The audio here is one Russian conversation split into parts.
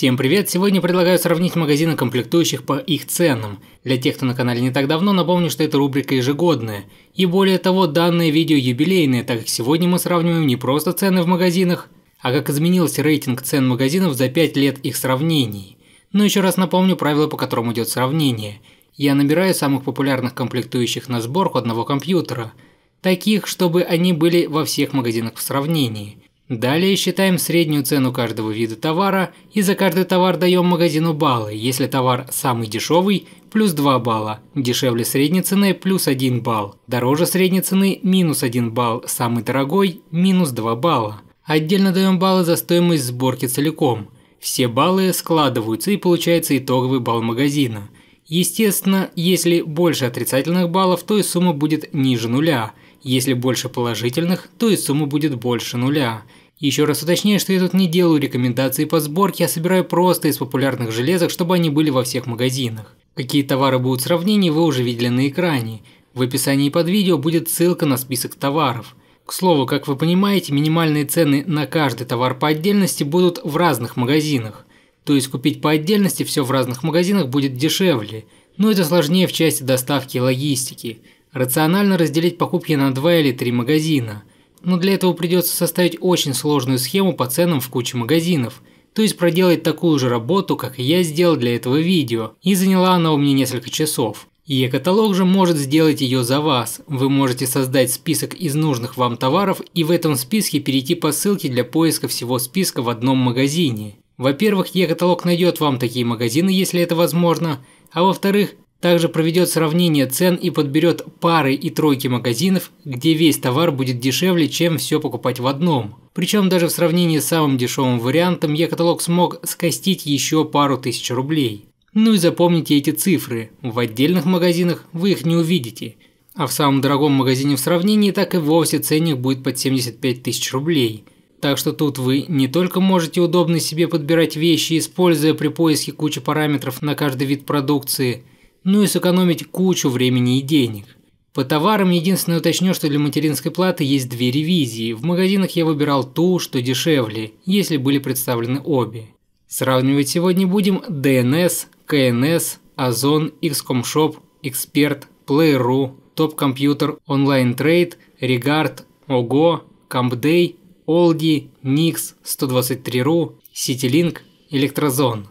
Всем привет! Сегодня предлагаю сравнить магазины комплектующих по их ценам. Для тех, кто на канале не так давно, напомню, что эта рубрика ежегодная. И более того, данное видео юбилейное, так как сегодня мы сравниваем не просто цены в магазинах, а как изменился рейтинг цен магазинов за 5 лет их сравнений. Но еще раз напомню правила, по которым идет сравнение. Я набираю самых популярных комплектующих на сборку одного компьютера. Таких, чтобы они были во всех магазинах в сравнении. Далее считаем среднюю цену каждого вида товара и за каждый товар даем магазину баллы, если товар самый дешевый – плюс 2 балла, дешевле средней цены – плюс 1 балл, дороже средней цены – минус 1 балл, самый дорогой – минус 2 балла. Отдельно даем баллы за стоимость сборки целиком. Все баллы складываются и получается итоговый балл магазина. Естественно, если больше отрицательных баллов, то и сумма будет ниже нуля. Если больше положительных, то и сумма будет больше нуля. Еще раз уточняю, что я тут не делаю рекомендации по сборке, а собираю просто из популярных железок, чтобы они были во всех магазинах. Какие товары будут сравнения, вы уже видели на экране. В описании под видео будет ссылка на список товаров. К слову, как вы понимаете, минимальные цены на каждый товар по отдельности будут в разных магазинах. То есть купить по отдельности все в разных магазинах будет дешевле. Но это сложнее в части доставки и логистики. Рационально разделить покупки на два или три магазина. Но для этого придется составить очень сложную схему по ценам в куче магазинов. То есть проделать такую же работу, как и я сделал для этого видео, и заняла она у меня несколько часов. E-каталог же может сделать ее за вас. Вы можете создать список из нужных вам товаров и в этом списке перейти по ссылке для поиска всего списка в одном магазине. Во-первых, e-каталог найдет вам такие магазины, если это возможно, а во-вторых, также проведет сравнение цен и подберет пары и тройки магазинов, где весь товар будет дешевле, чем все покупать в одном. Причем даже в сравнении с самым дешевым вариантом e-каталог смог скостить еще пару тысяч рублей. Ну и запомните эти цифры, в отдельных магазинах вы их не увидите. А в самом дорогом магазине в сравнении так и вовсе ценник будет под 75 тысяч рублей. Так что тут вы не только можете удобно себе подбирать вещи, используя при поиске кучу параметров на каждый вид продукции – ну и сэкономить кучу времени и денег. По товарам единственное уточню, что для материнской платы есть две ревизии. В магазинах я выбирал ту, что дешевле, если были представлены обе. Сравнивать сегодня будем DNS, KNS, Озон, XCOMShop, Expert Play.ru, Топ Компьютер, Онлайн Трейд, Регард, Ого, Кампдей, Олди, Никс, 123.ру, Ситилинк, Электрозон.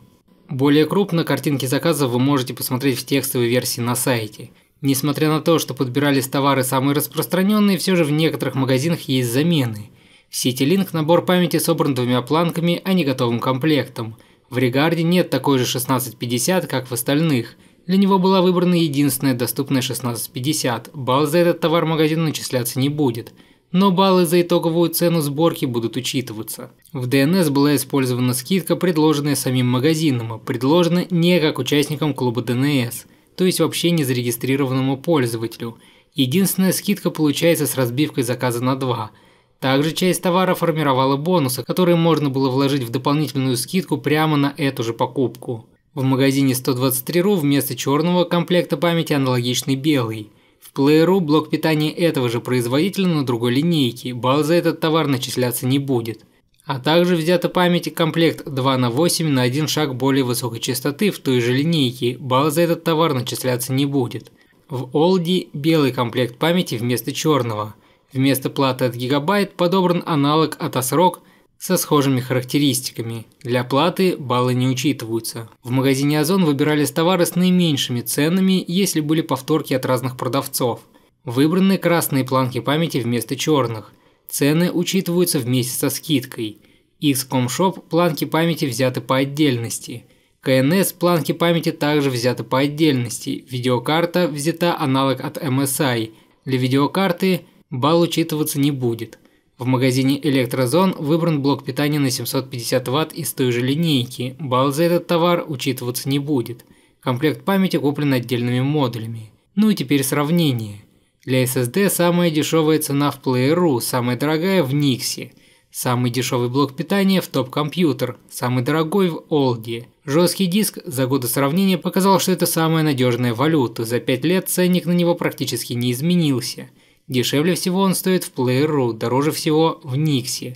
Более крупно картинки заказов вы можете посмотреть в текстовой версии на сайте. Несмотря на то, что подбирались товары самые распространенные, все же в некоторых магазинах есть замены. В CityLink набор памяти собран двумя планками, а не готовым комплектом. В Регарде нет такой же 1650, как в остальных. Для него была выбрана единственная доступная 1650, балл за этот товар магазин начисляться не будет но баллы за итоговую цену сборки будут учитываться. В ДНС была использована скидка, предложенная самим магазином, а предложена не как участникам клуба ДНС, то есть вообще не зарегистрированному пользователю. Единственная скидка получается с разбивкой заказа на 2. Также часть товара формировала бонусы, которые можно было вложить в дополнительную скидку прямо на эту же покупку. В магазине 123.ru вместо черного комплекта памяти аналогичный белый – в Play.ru блок питания этого же производителя на другой линейке, балл за этот товар начисляться не будет. А также взята памяти комплект 2 на 8 на один шаг более высокой частоты в той же линейке, балл за этот товар начисляться не будет. В Олди белый комплект памяти вместо черного. Вместо платы от Гигабайт подобран аналог от Asrock – со схожими характеристиками. Для оплаты баллы не учитываются. В магазине «Озон» выбирались товары с наименьшими ценами, если были повторки от разных продавцов. Выбраны красные планки памяти вместо черных. Цены учитываются вместе со скидкой. Xcomshop планки памяти взяты по отдельности. КНС планки памяти также взяты по отдельности. Видеокарта взята аналог от MSI. Для видеокарты балл учитываться не будет – в магазине «Электрозон» выбран блок питания на 750 Вт из той же линейки, балл за этот товар учитываться не будет. Комплект памяти куплен отдельными модулями. Ну и теперь сравнение. Для SSD самая дешевая цена в Player.ru, самая дорогая в Nixie. Самый дешевый блок питания в Топ Компьютер, самый дорогой в Олди. Жесткий диск за годы сравнения показал, что это самая надежная валюта. За 5 лет ценник на него практически не изменился. Дешевле всего он стоит в Player.ru, дороже всего в Nixie.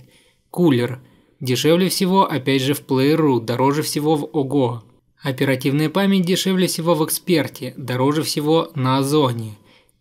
Кулер. Дешевле всего опять же в Player.ru, дороже всего в Ого. Оперативная память дешевле всего в Эксперте, дороже всего на Озоне.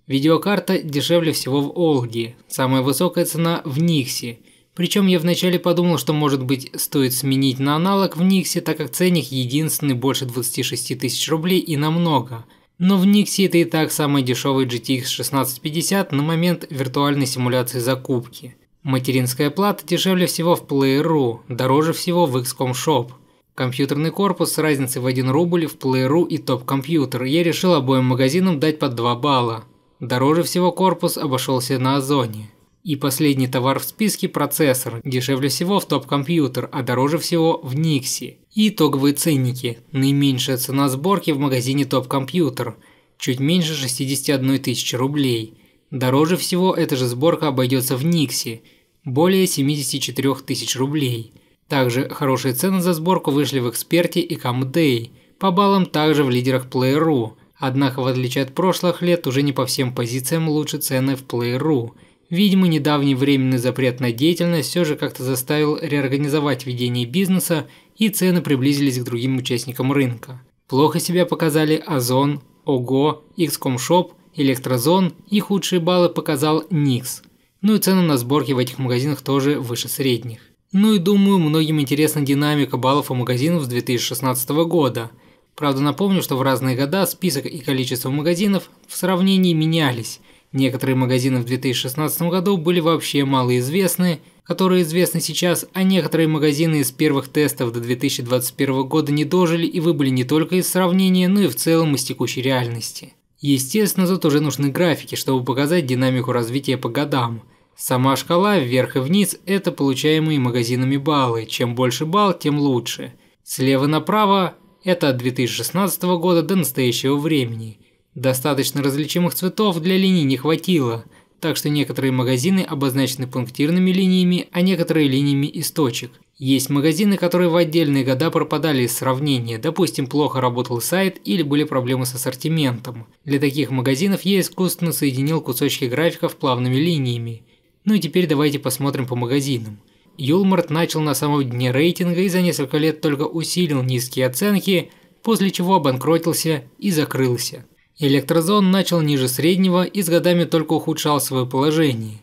Видеокарта дешевле всего в Олге, самая высокая цена в Никсе. Причем я вначале подумал, что может быть стоит сменить на аналог в Никсе, так как ценник единственный больше 26 тысяч рублей и намного – но в Nixie это и так самый дешевый GTX 1650 на момент виртуальной симуляции закупки. Материнская плата дешевле всего в Play.ru, дороже всего в XCOM Shop. Компьютерный корпус с разницей в 1 рубль в Play.ru и Top Computer я решил обоим магазинам дать по 2 балла. Дороже всего корпус обошелся на Озоне. И последний товар в списке – процессор, дешевле всего в топ-компьютер, а дороже всего в Никси. И итоговые ценники. Наименьшая цена сборки в магазине топ-компьютер – чуть меньше 61 тысячи рублей. Дороже всего эта же сборка обойдется в Никси – более 74 тысяч рублей. Также хорошие цены за сборку вышли в Эксперте и Камдей, по баллам также в лидерах Play.ru, Однако, в отличие от прошлых лет, уже не по всем позициям лучше цены в Play.ru. Видимо, недавний временный запрет на деятельность все же как-то заставил реорганизовать ведение бизнеса, и цены приблизились к другим участникам рынка. Плохо себя показали Озон, Ого, XCOM Shop, Электрозон и худшие баллы показал Никс. Ну и цены на сборки в этих магазинах тоже выше средних. Ну и думаю, многим интересна динамика баллов у магазинов с 2016 года. Правда напомню, что в разные года список и количество магазинов в сравнении менялись – Некоторые магазины в 2016 году были вообще малоизвестны, которые известны сейчас, а некоторые магазины из первых тестов до 2021 года не дожили и выбыли не только из сравнения, но и в целом из текущей реальности. Естественно, тут уже нужны графики, чтобы показать динамику развития по годам. Сама шкала вверх и вниз – это получаемые магазинами баллы. Чем больше балл, тем лучше. Слева направо – это от 2016 года до настоящего времени. Достаточно различимых цветов для линий не хватило, так что некоторые магазины обозначены пунктирными линиями, а некоторые линиями из точек. Есть магазины, которые в отдельные года пропадали из сравнения, допустим, плохо работал сайт или были проблемы с ассортиментом. Для таких магазинов я искусственно соединил кусочки графиков плавными линиями. Ну и теперь давайте посмотрим по магазинам. Юлмарт начал на самом дне рейтинга и за несколько лет только усилил низкие оценки, после чего обанкротился и закрылся. Электрозон начал ниже среднего и с годами только ухудшал свое положение.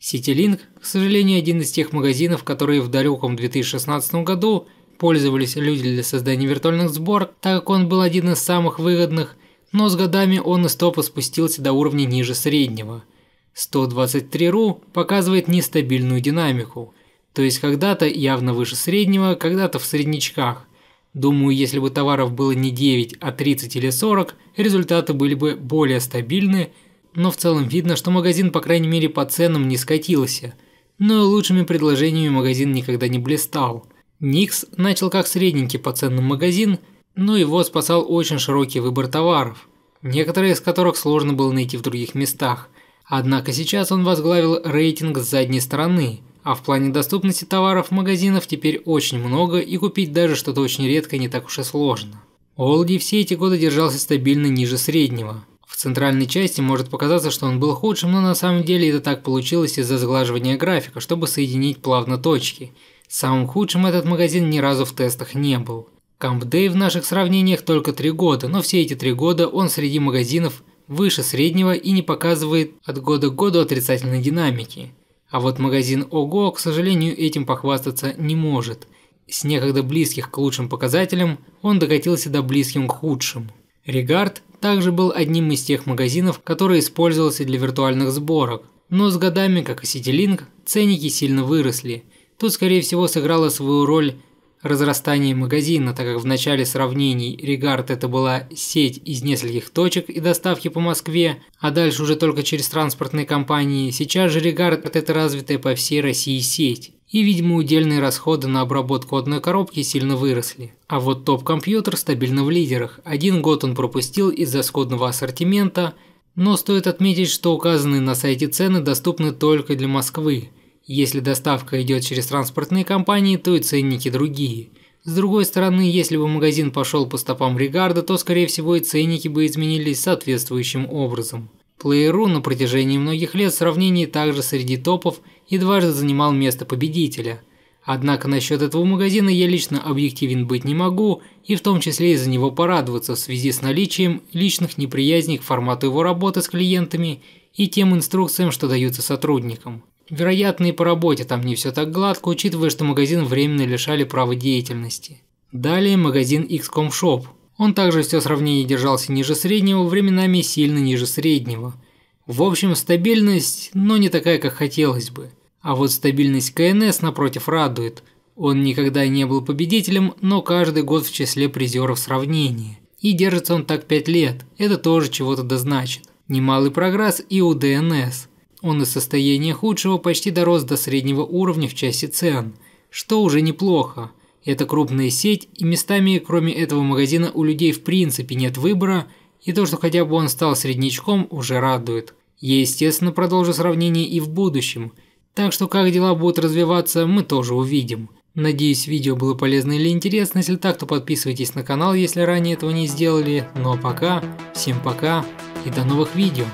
CityLink, к сожалению, один из тех магазинов, которые в далеком 2016 году пользовались люди для создания виртуальных сборок, так как он был один из самых выгодных, но с годами он из топа спустился до уровня ниже среднего. 123.ru показывает нестабильную динамику, то есть когда-то явно выше среднего, когда-то в среднячках – Думаю, если бы товаров было не 9, а 30 или 40, результаты были бы более стабильны, но в целом видно, что магазин по крайней мере по ценам не скатился. Но лучшими предложениями магазин никогда не блистал. Никс начал как средненький по ценам магазин, но его спасал очень широкий выбор товаров, некоторые из которых сложно было найти в других местах. Однако сейчас он возглавил рейтинг с задней стороны – а в плане доступности товаров магазинов теперь очень много и купить даже что-то очень редкое не так уж и сложно. Олди все эти годы держался стабильно ниже среднего. В центральной части может показаться, что он был худшим, но на самом деле это так получилось из-за сглаживания графика, чтобы соединить плавно точки. Самым худшим этот магазин ни разу в тестах не был. Камп Дэй в наших сравнениях только 3 года, но все эти 3 года он среди магазинов выше среднего и не показывает от года к году отрицательной динамики. А вот магазин ОГО, к сожалению, этим похвастаться не может. С некогда близких к лучшим показателям он докатился до близким к худшим. Регард также был одним из тех магазинов, который использовался для виртуальных сборок. Но с годами, как и Ситилинг, ценники сильно выросли. Тут, скорее всего, сыграла свою роль разрастание магазина, так как в начале сравнений Регард это была сеть из нескольких точек и доставки по Москве, а дальше уже только через транспортные компании, сейчас же Регард это развитая по всей России сеть. И, видимо, удельные расходы на обработку одной коробки сильно выросли. А вот топ-компьютер стабильно в лидерах. Один год он пропустил из-за скудного ассортимента, но стоит отметить, что указанные на сайте цены доступны только для Москвы – если доставка идет через транспортные компании, то и ценники другие. С другой стороны, если бы магазин пошел по стопам Ригарда, то, скорее всего, и ценники бы изменились соответствующим образом. Плееру на протяжении многих лет в сравнении также среди топов и дважды занимал место победителя. Однако насчет этого магазина я лично объективен быть не могу, и в том числе из-за него порадоваться в связи с наличием личных неприязней к формату его работы с клиентами и тем инструкциям, что даются сотрудникам. Вероятно, и по работе там не все так гладко, учитывая, что магазин временно лишали права деятельности. Далее магазин XCOM Shop. Он также все сравнение держался ниже среднего, временами сильно ниже среднего. В общем, стабильность, но не такая, как хотелось бы. А вот стабильность КНС, напротив, радует. Он никогда не был победителем, но каждый год в числе призеров сравнения. И держится он так 5 лет, это тоже чего-то дозначит. Немалый прогресс и у ДНС – он из состояния худшего почти дорос до среднего уровня в части цен, что уже неплохо. Это крупная сеть, и местами, кроме этого магазина, у людей в принципе нет выбора, и то, что хотя бы он стал среднячком, уже радует. Я, естественно, продолжу сравнение и в будущем, так что как дела будут развиваться, мы тоже увидим. Надеюсь, видео было полезно или интересно, если так, то подписывайтесь на канал, если ранее этого не сделали. Ну а пока, всем пока и до новых видео.